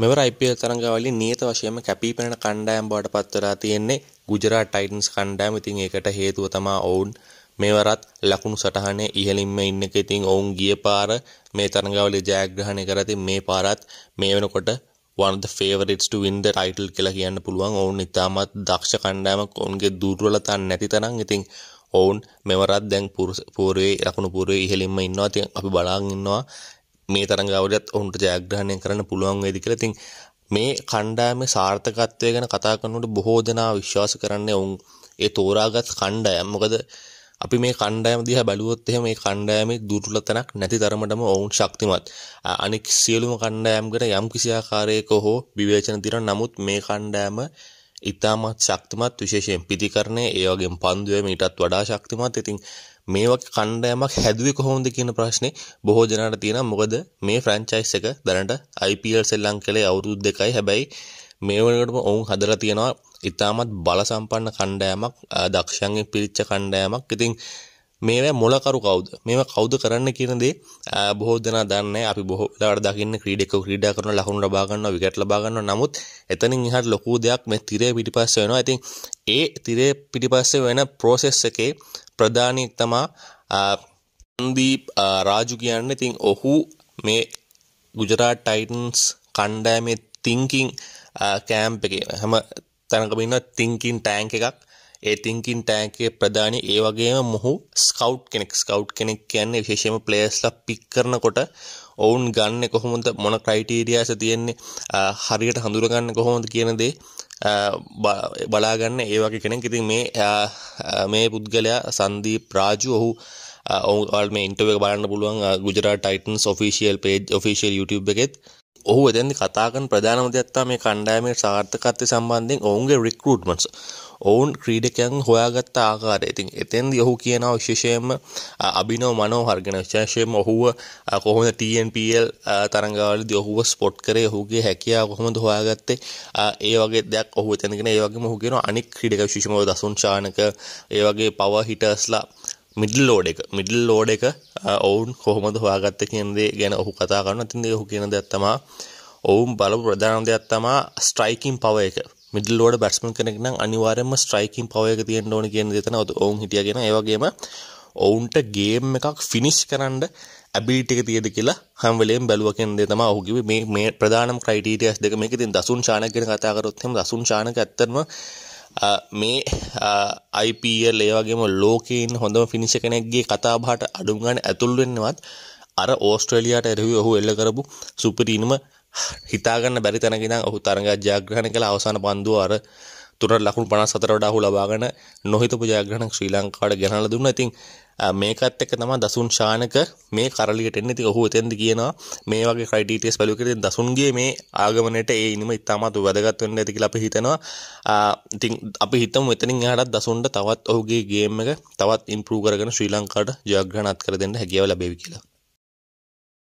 මෙවර IPL තරඟාවලියේ නියත වශයෙන්ම කැපී පෙනෙන කණ්ඩායම් බවට පත් වෙලා තියෙන්නේ ගුජරාට් ටයිටන්ස් කණ්ඩායම. ඉතින් ඒකට හේතුව තමයි ඔවුන් මෙවරත් ලකුණු සටහනේ ඉහළින්ම ඉන්න එක. ඉතින් ඔවුන් ගිය පාර මේ තරඟාවලිය ජයග්‍රහණය කරලා ඉතින් මේ පාරත් මේ වෙනකොට one of the favorites to win the title කියලා කියන්න පුළුවන්. ඔවුන් ඉතාමත් දක්ෂ කණ්ඩායමක්. ඔවුන්ගේ දුර්වලතා නැති තරම්. ඉතින් ඔවුන් මෙවරත් දැන් පූර්වයේ ලකුණු පූර්වයේ ඉහළින්ම ඉන්නවා. ඉතින් අපි බලන් ඉන්නවා මේ තරඟ අවුලත් ඔවුන්ට ජයග්‍රහණය කරන්න පුළුවන් වේද කියලා. ඉතින් මේ කණ්ඩායමේ සාර්ථකත්වය ගැන කතා කරනකොට බොහෝ දෙනා විශ්වාස කරන්නේ ඔවුන් ඒ තෝරාගත් කණ්ඩායම. මොකද අපි මේ කණ්ඩායම දිහා බැලුවොත් එහෙම මේ කණ්ඩායමේ දුර්වලතනක් නැති තරමටම ඔවුන් ශක්තිමත්. අනෙක් සියලුම කණ්ඩායම් ගැන යම් කිසි ආකාරයක හෝ විවේචන දිරන නමුත් මේ කණ්ඩායම ඉතාමත් ශක්තිමත් විශේෂයෙන් පිතිකරණය ඒවගේ පන්දුව මීටත් වඩා ශක්තිමත් ඉතින් මේවක් කණ්ඩෑමක් හැදුවේ කොහොමද කියන ප්‍රශ්නේ බොහෝ දෙනාට තියෙනවා මොකද මේ ෆ්‍රැන්චයිස් එක දැනට IPL සෙල්ලම් කළේ අවුරුදු දෙකයි හැබැයි මේ වෙනකොටම ඔවුන් හදලා තියෙනවා ඉතාමත් බල සම්පන්න කණ්ඩෑමක් දක්ෂයන්ගෙන් පිරිච්ච කණ්ඩෑමක් ඉතින් මේවා මොලකරු කවුද මේවා කවුද කරන්න කියන දේ බොහෝ දෙනා දන්නේ අපි බොහෝ වෙලාවට දකින්න ක්‍රීඩක ක්‍රීඩා කරන ලකුණු ලබා ගන්නවා විකට් ලබා ගන්නවා නමුත් එතනින් එහාට ලොකු දෙයක් මේ තිරේ පිටිපස්ස වෙනවා ඉතින් ඒ තිරේ පිටිපස්ස වෙන process එකේ ප්‍රධානීක් තමා සංදීප් රාජු කියන්නේ ඉතින් ඔහු මේ ගුජරාට් ටයිටන්ස් කණ්ඩායමේ තිංකින් කෑම්ප් එකේ හැම තැනකම ඉන්න තිංකින් ටෑන්ක් එකක් ඒ තිංකින් ටෑන්කේ ප්‍රධානි ඒ වගේම මොහු ස්කව් කෙනෙක් ස්කව් කෙනෙක් කියන්නේ විශේෂම ප්ලේස්ල පික් කරනකොට ඔවුන් ගන්න කොහොමද මොන ක්‍රයිටීරියාස තියෙන්නේ හරියට හඳුරගන්න කොහොමද කියනදේ බලාගන්න ඒවගේ කෙනෙක් ඉතින් මේ මේ පුද්ගලයා සන්දී ප්‍රාජු ඔහු ඔවුල් මේ ඉන්ටව බලන්න පුළුවන් Gujarat Titan official page official YouTube එකෙත් ඔහු එදැදි කතාකන් ප්‍රධානමදයක්ත්තා මේ කණ්ඩෑමේ සාර්ථකත්ය සම්බන්ධයෙන් ඔවුන්ගේ රික්කරුට්මන්ස් ඔවුන් ක්‍රීඩකයන් හොයාගත්ත ආකාරය ඉතින් එතෙන්දි ඔහු කියනවා විශේෂයෙන්ම අභිනෝ මනෝ හර්ගන විශේෂයෙන්ම ඔහුව කොහොමද TNPL තරඟාවලදී ඔහුව ස්පොට් කරේ ඔහුගේ හැකියාව කොහොමද හොයාගත්තේ ඒ වගේ දෙයක් ඔහු එතනගෙන ඒ වගේම ඔහු කියනවා අනික් ක්‍රීඩක විශේෂයෙන්ම දසුන් ශානක ඒ වගේ පවර් හිටර්ස්ලා මිඩල් ලෝඩ එක මිඩල් ලෝඩ එක ඔවුන් කොහොමද හොයාගත්ත කියනදේ ගැන ඔහු කතා කරන තින්දේ ඔහු කියන දෙයක් තමා ඔවුන් බලපු ප්‍රධාන දෙයක් තමා ස්ට්‍රයිකින් පව එක මිඩල්ලෝඩ බැස්මන් කෙනෙක් නම් අනිවාර්යයෙන්ම ස්ට්‍රයිකින් පවර් එක තියෙන්න ඕන කියන දේ තමයි ඔවුන් හිටියගෙන ඒ වගේම ඔවුන්ට ගේම් එකක් ෆිනිෂ් කරන්න ඇබිලිටි එක තියෙද කියලා හැම වෙලේම බැලුවා කියන දේ තමයි ඔහු කිව්වේ මේ මේ ප්‍රධානම ක්‍රයිටීරියාස් දෙක මේක ඉතින් දසුන් ශානක ගැන කතා කරොත් එහෙම දසුන් ශානක ඇත්තටම මේ IPL ඒ වගේම ලෝකේ ඉන්න හොඳම ෆිනිෂර් කෙනෙක්ගේ කතාබහට අඩුම් ගන්න ඇතුල් වෙන්නවත් අර ඕස්ට්‍රේලියාවට එරෙහිව ඔහු එල්ල කරපු සුපිරිම හිතාගන්න බැරි තැනකිනම් ඔහු තරඟ ජයග්‍රහණය කළ අවසාන පන්දුව අර තුනට ලකුණු 54 වඩා අහු ලබාගෙන නොහිතපු ජයග්‍රහණක් ශ්‍රී ලංකාවට ගෙනල්ලා දුන්නා. ඉතින් මේකත් එක්ක තමයි දසුන් ශානක මේ කරලියට එන්නේ. ඉතින් ඔහු එතෙන්ද කියනවා මේ වගේ ක්‍රයිටීරියස් බැලුව කෙනෙක් දසුන්ගේ මේ ආගමනයට ඒ ඉනිම ඉතාමත් වැදගත් වෙන්න ඇති කියලා අපි හිතනවා. ඉතින් අපි හිතමු එතනින් එහාටත් දසුන්ට තවත් ඔහුගේ ගේම් එක තවත් ඉම්ප්‍රූව් කරගෙන ශ්‍රී ලංකාවට ජයග්‍රහණත් කර දෙන්න හැකියාව ලැබෙවි කියලා.